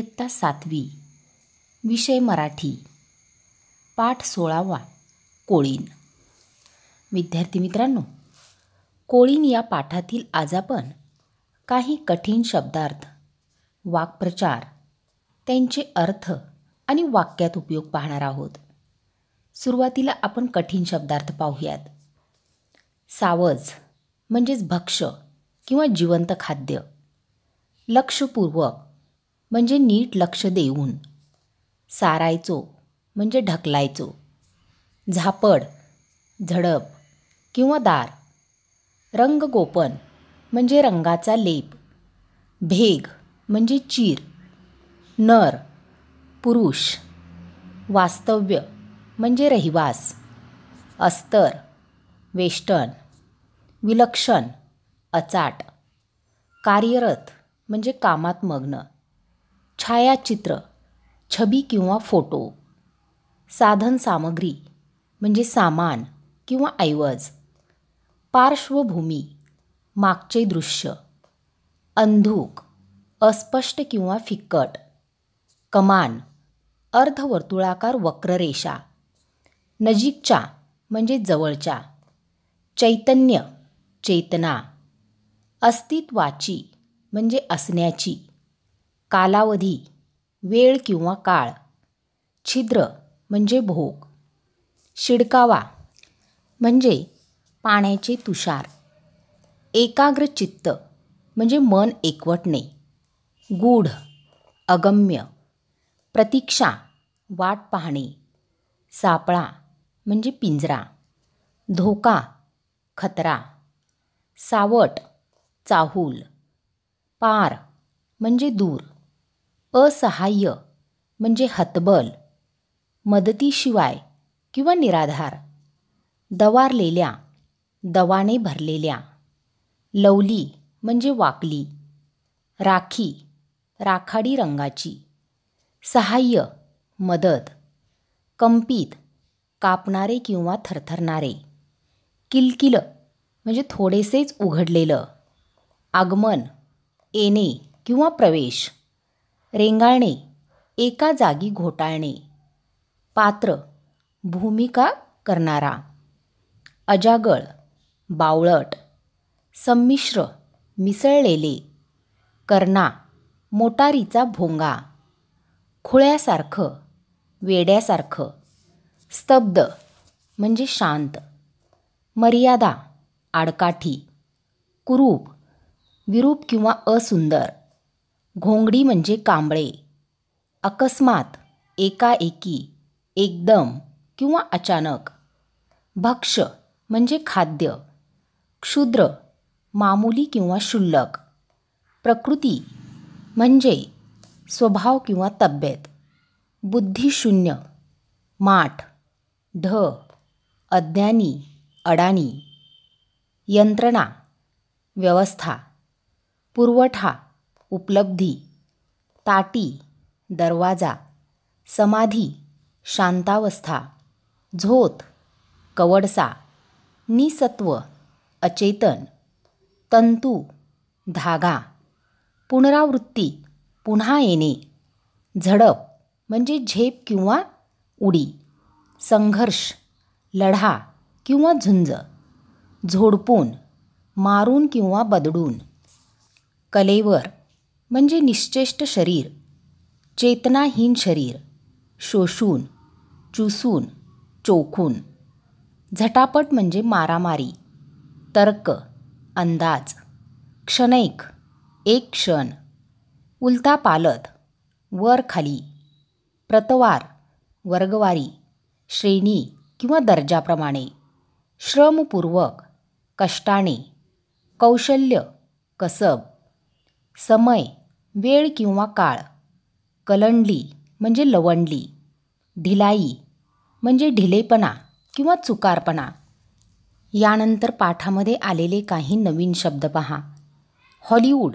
इयत्ता सातवी विषय मराठी पाठ सोळावा कोळीन विद्यार्थी मित्रांनो कोळीन या पाठातील आज आपण काही कठीण शब्दार्थ वाक्प्रचार त्यांचे अर्थ आणि वाक्यात उपयोग पाहणार आहोत सुरुवातीला आपण कठीण शब्दार्थ पाहूयात सावज म्हणजेच भक्ष किंवा जिवंत खाद्य लक्षपूर्वक म्हणजे नीट लक्ष देऊन सारायचो म्हणजे ढकलायचो झापड झडप किंवा दार रंगगोपन म्हणजे रंगाचा लेप भेग म्हणजे चीर नर पुरुष वास्तव्य म्हणजे रहिवास अस्तर वेष्टन विलक्षण अचाट कार्यरत म्हणजे कामात मग्न छायाचित्र छबी किंवा फोटो साधन सामग्री म्हणजे सामान किंवा ऐवज पार्श्वभूमी मागचे दृश्य अंधूक अस्पष्ट किंवा फिक्कट कमान अर्धवर्तुळाकार वक्ररेषा नजीकच्या म्हणजे जवळच्या चैतन्य चेतना अस्तित्वाची म्हणजे असण्याची कालावधी वेळ किंवा काळ छिद्र म्हणजे भोग शिडकावा म्हणजे पाण्याचे तुषार एकाग्र चित्त म्हणजे मन एकवटणे गूढ अगम्य प्रतीक्षा वाट पाहणे सापळा म्हणजे पिंजरा धोका खतरा सावट चाहूल पार म्हणजे दूर असहाय्य म्हणजे हतबल मदतीशिवाय किंवा निराधार दवारलेल्या दवाने भरलेल्या लवली म्हणजे वाकली राखी राखाडी रंगाची सहाय्य मदत कंपित कापणारे किंवा थरथरणारे किलकिल म्हणजे थोडेसेच उघडलेलं आगमन येणे किंवा प्रवेश रेंगाळणे एका जागी घोटाळणे पात्र भूमिका करणारा अजागळ बावळट संमिश्र मिसळलेले करणा मोटारीचा भोंगा खुळ्यासारखं वेड्यासारखं स्तब्ध म्हणजे शांत मर्यादा आडकाठी कुरूप विरूप किंवा असुंदर घोंगडी म्हणजे कांबळे अकस्मात एकाएकी एकदम किंवा अचानक भक्ष, म्हणजे खाद्य क्षुद्र मामुली किंवा क्षुल्लक प्रकृती म्हणजे स्वभाव किंवा तब्येत बुद्धिशून्य माठ ढ अज्ञानी अडाणी यंत्रणा व्यवस्था पुरवठा उपलब्धी ताटी दरवाजा समाधी शांतावस्था झोत कवडसा निसत्व अचेतन तंतू धागा पुनरावृत्ती पुन्हा येणे झडप म्हणजे झेप किंवा उडी संघर्ष लढा किंवा झुंज झोडपून मारून किंवा बदडून कलेवर म्हणजे निश्चेष्ट शरीर चेतनाहीन शरीर शोषून चुसून चोखून झटापट म्हणजे मारामारी तर्क अंदाज क्षणैक एक क्षण उलता पालत वर खाली प्रतवार वर्गवारी श्रेणी किंवा दर्जाप्रमाणे श्रमपूर्वक कष्टाने कौशल्य कसब समय वेळ किंवा काळ कलंडली म्हणजे लवंडली ढिलाई म्हणजे ढिलेपणा किंवा चुकारपणा यानंतर पाठामध्ये आलेले काही नवीन शब्द पहा हॉलिवूड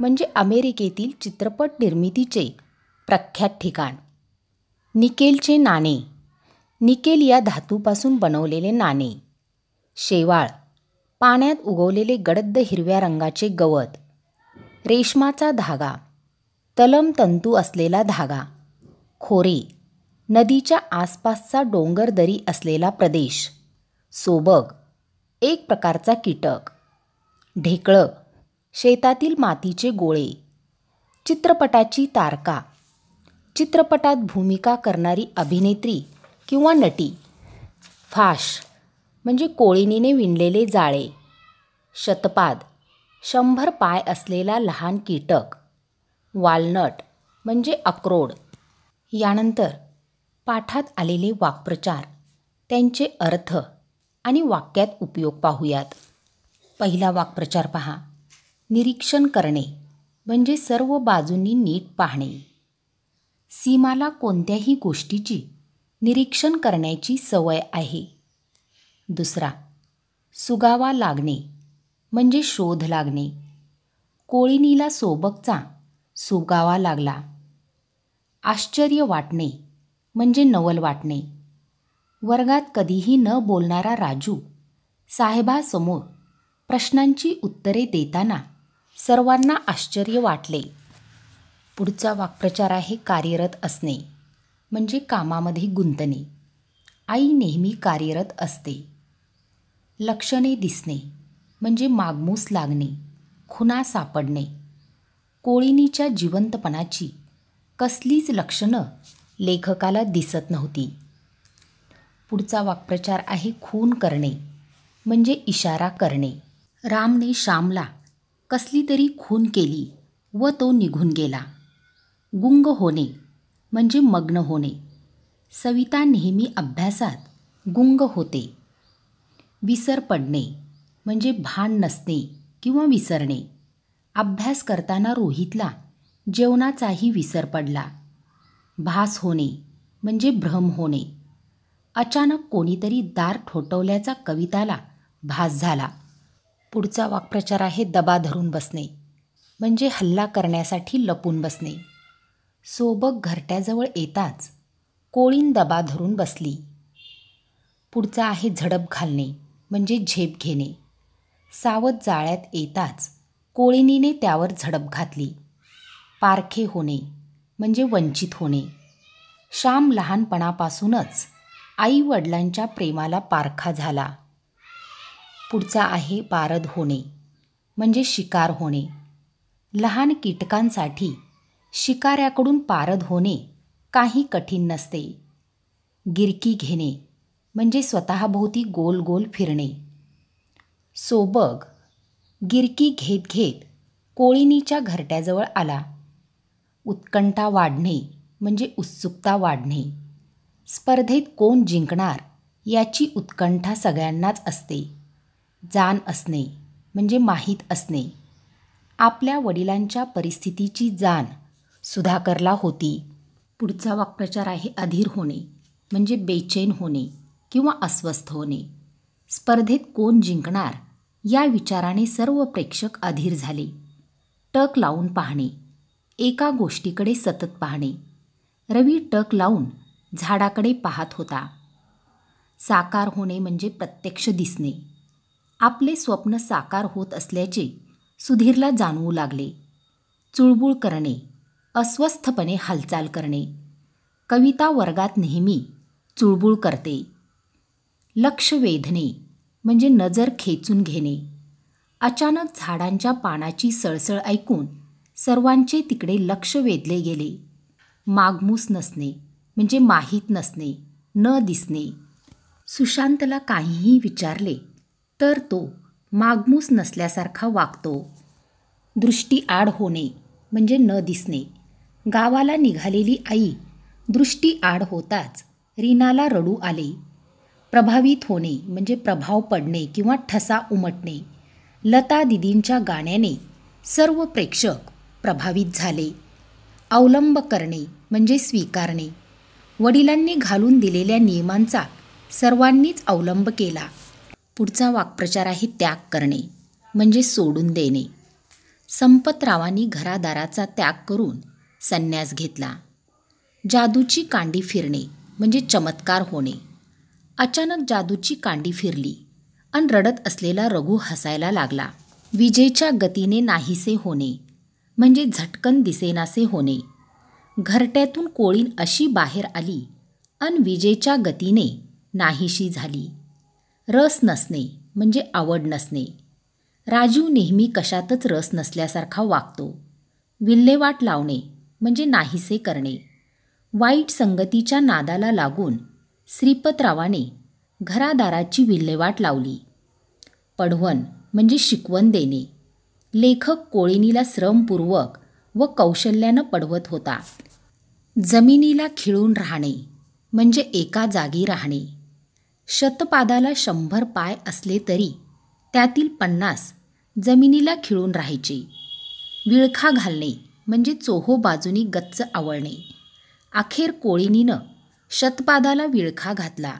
म्हणजे अमेरिकेतील चित्रपट निर्मितीचे प्रख्यात ठिकाण निकेलचे नाणे निकेल या धातूपासून बनवलेले नाणे शेवाळ पाण्यात उगवलेले गडद्द हिरव्या रंगाचे गवत रेशमाचा धागा तलम तंतू असलेला धागा खोरे नदीच्या आसपासचा डोंगर दरी असलेला प्रदेश सोबग एक प्रकारचा कीटक ढेकळं शेतातील मातीचे गोळे चित्रपटाची तारका चित्रपटात भूमिका करणारी अभिनेत्री किंवा नटी फाश म्हणजे कोळिणीने विणलेले जाळे शतपाद शंभर पाय असलेला लहान कीटक वालनट म्हणजे अक्रोड यानंतर पाठात आलेले वाक्प्रचार त्यांचे अर्थ आणि वाक्यात उपयोग पाहूयात पहिला वाक्प्रचार पहा निरीक्षण करणे म्हणजे सर्व बाजूंनी नीट पाहणे सीमाला कोणत्याही गोष्टीची निरीक्षण करण्याची सवय आहे दुसरा सुगावा लागणे म्हणजे शोध लागणे कोळिनीला सोबकचा सुगावा लागला आश्चर्य वाटणे म्हणजे नवल वाटणे वर्गात कधीही न बोलणारा राजू साहेबासमोर प्रश्नांची उत्तरे देताना सर्वांना आश्चर्य वाटले पुढचा वाक्प्रचार आहे कार्यरत असणे म्हणजे कामामध्ये गुंतणे आई नेहमी कार्यरत असते लक्षणे दिसणे म्हणजे मागमूस लागणे खुना सापडणे कोळीनीच्या जिवंतपणाची कसलीच लक्षणं लेखकाला दिसत नव्हती पुढचा वाक्प्रचार आहे खून करणे म्हणजे इशारा करणे रामने श्यामला कसली तरी खून केली व तो निघून गेला गुंग होणे म्हणजे मग्न होणे सविता नेहमी अभ्यासात गुंग होते विसर पडणे म्हणजे भान नसणे किंवा विसरणे अभ्यास करताना रोहितला जेवणाचाही विसर पडला भास होणे म्हणजे भ्रम होणे अचानक कोणीतरी दार ठोठवल्याचा कविताला भास झाला पुढचा वाक्प्रचार आहे दबा धरून बसणे म्हणजे हल्ला करण्यासाठी लपून बसणे सोबक घरट्याजवळ येताच कोळीन दबा धरून बसली पुढचा आहे झडप घालणे म्हणजे झेप घेणे सावध जाळ्यात येताच कोळिनीने त्यावर झडप घातली पारखे होणे म्हणजे वंचित होणे श्याम लहानपणापासूनच आई वडिलांच्या प्रेमाला पारखा झाला पुढचा आहे पारद होणे म्हणजे शिकार होणे लहान कीटकांसाठी शिकाऱ्याकडून पारद होणे काही कठीण नसते गिरकी घेणे म्हणजे स्वतःभोवती गोल गोल फिरणे सोबग गिरकी घेत घेत कोळिनीच्या घरट्याजवळ आला उत्कंठा वाढणे म्हणजे उत्सुकता वाढणे स्पर्धेत कोण जिंकणार याची उत्कंठा सगळ्यांनाच असते जाण असणे म्हणजे माहीत असणे आपल्या वडिलांच्या परिस्थितीची जाण सुधाकरला होती पुढचा वाक्प्रचार आहे अधीर होणे म्हणजे बेचैन होणे किंवा अस्वस्थ होणे स्पर्धेत कोण जिंकणार या विचाराने सर्व प्रेक्षक अधीर झाले टक लावून पाहणे एका गोष्टीकडे सतत पाहणे रवी टक लावून झाडाकडे पाहत होता साकार होणे म्हणजे प्रत्यक्ष दिसणे आपले स्वप्न साकार होत असल्याचे सुधीरला जाणवू लागले चुळबुळ करणे अस्वस्थपणे हालचाल करणे कविता वर्गात नेहमी चुळबुळ करते लक्ष वेधणे म्हणजे नजर खेचून घेणे अचानक झाडांच्या पानाची सळसळ ऐकून सर्वांचे तिकडे लक्ष वेधले गेले मागमूस नसणे म्हणजे माहीत नसणे न दिसणे सुशांतला काहीही विचारले तर तो मागमूस नसल्यासारखा वागतो दृष्टी आड होणे म्हणजे न दिसणे गावाला निघालेली आई दृष्टी आड होताच रीनाला रडू आले प्रभावित होणे म्हणजे प्रभाव पडणे किंवा ठसा उमटणे लता दिदींच्या गाण्याने सर्व प्रेक्षक प्रभावित झाले अवलंब करणे म्हणजे स्वीकारणे वडिलांनी घालून दिलेल्या नियमांचा सर्वांनीच अवलंब केला पुढचा वाक्प्रचार आहे त्याग करणे म्हणजे सोडून देणे संपतरावांनी घरादाराचा त्याग करून संन्यास घेतला जादूची कांडी फिरणे म्हणजे चमत्कार होणे अचानक जादूची कांडी फिरली अन रडत असलेला रघु हसायला लागला विजेच्या गतीने नाहीसे होणे म्हणजे झटकन दिसेनासे होणे घरट्यातून कोळीन अशी बाहेर आली अन विजेच्या गतीने नाहीशी झाली रस नसणे म्हणजे आवड नसणे राजू नेहमी कशातच रस नसल्यासारखा वागतो विल्हेवाट लावणे म्हणजे नाहीसे करणे वाईट संगतीच्या नादाला लागून श्रीपतरावाने घरादाराची विल्हेवाट लावली पढवण म्हणजे शिकवण देणे लेखक कोळिणीला श्रमपूर्वक व कौशल्यानं पडवत होता जमिनीला खिळून राहणे म्हणजे एका जागी राहणे शतपादाला शंभर पाय असले तरी त्यातील पन्नास जमिनीला खिळून राहायचे विळखा घालणे म्हणजे चोहो बाजूनी गच्च आवळणे अखेर कोळिणीनं शतपादाला विळखा घातला